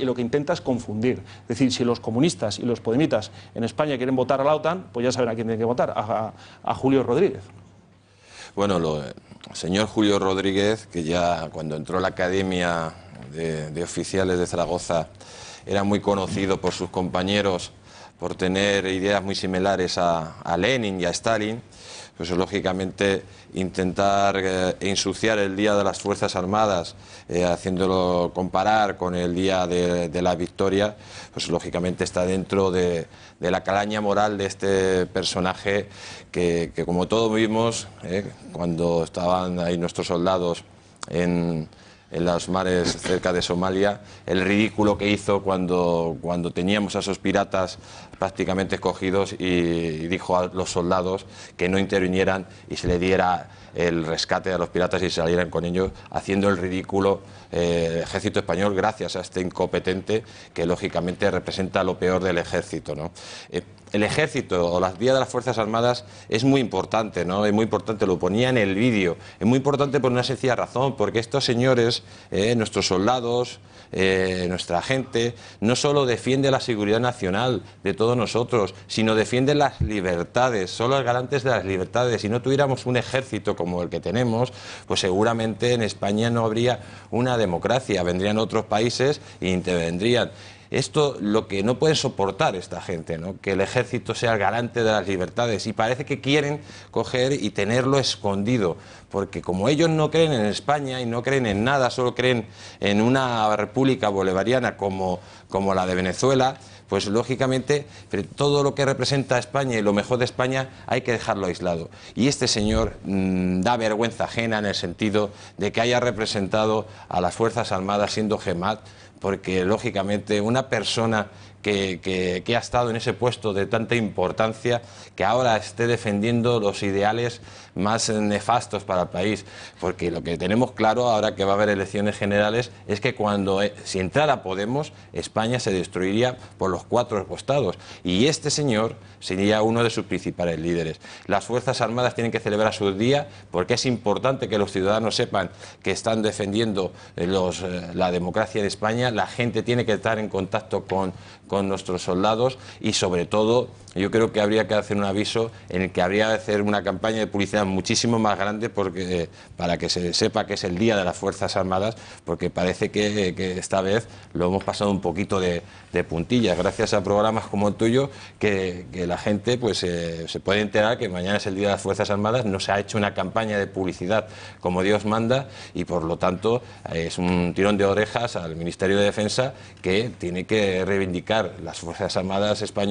y lo que intenta es confundir. Es decir, si los comunistas y los podemitas en España quieren votar a la OTAN, pues ya saben a quién tienen que votar, a, Julio Rodríguez. Bueno, lo, eh, señor Julio Rodríguez, que ya cuando entró a la Academia de, Oficiales de Zaragoza era muy conocido por sus compañeros por tener ideas muy similares a Lenin y a Stalin, pues lógicamente intentar eh, ensuciar el Día de las Fuerzas Armadas, eh, haciéndolo comparar con el Día de, la Victoria, pues lógicamente está dentro de, la calaña moral de este personaje que, como todos vimos, eh, cuando estaban ahí nuestros soldados en en los mares cerca de Somalia, el ridículo que hizo cuando, cuando teníamos a esos piratas prácticamente escogidos y, dijo a los soldados que no intervinieran y se le diera el rescate a los piratas y salieran con ellos, haciendo el ridículo eh, ejército español gracias a este incompetente que lógicamente representa lo peor del ejército. ¿no? Eh, el ejército o las vías de las Fuerzas Armadas es muy importante, ¿no? Es muy importante, lo ponía en el vídeo. Es muy importante por una sencilla razón, porque estos señores, eh, nuestros soldados, eh, nuestra gente, no solo defiende la seguridad nacional de todos nosotros, sino defiende las libertades, son los garantes de las libertades. Si no tuviéramos un ejército como el que tenemos, pues seguramente en España no habría una democracia, vendrían otros países e intervendrían. Esto lo que no pueden soportar esta gente, que el ejército sea el garante de las libertades y parece que quieren coger y tenerlo escondido, porque como ellos no creen en España y no creen en nada, solo creen en una república bolivariana como, la de Venezuela, pues lógicamente todo lo que representa a España y lo mejor de España hay que dejarlo aislado. Y este señor mm, da vergüenza ajena en el sentido de que haya representado a las Fuerzas Armadas siendo GEMAT porque lógicamente una persona que, ha estado en ese puesto de tanta importancia que ahora esté defendiendo los ideales más nefastos para el país. Porque lo que tenemos claro ahora que va a haber elecciones generales es que cuando, eh, si entrara Podemos, España se destruiría por los cuatro costados. Y este señor sería uno de sus principales líderes. Las Fuerzas Armadas tienen que celebrar su día porque es importante que los ciudadanos sepan que están defendiendo eh, eh, la democracia de España. La gente tiene que estar en contacto con con nuestros soldados y sobre todo yo creo que habría que hacer un aviso en el que habría que hacer una campaña de publicidad muchísimo más grande porque, para que se sepa que es el Día de las Fuerzas Armadas, porque parece que, esta vez lo hemos pasado un poquito de, puntillas, gracias a programas como el tuyo, que, la gente pues eh, se puede enterar que mañana es el Día de las Fuerzas Armadas, no se ha hecho una campaña de publicidad como Dios manda y por lo tanto es un tirón de orejas al Ministerio de Defensa que tiene que reivindicar las Fuerzas Armadas españolas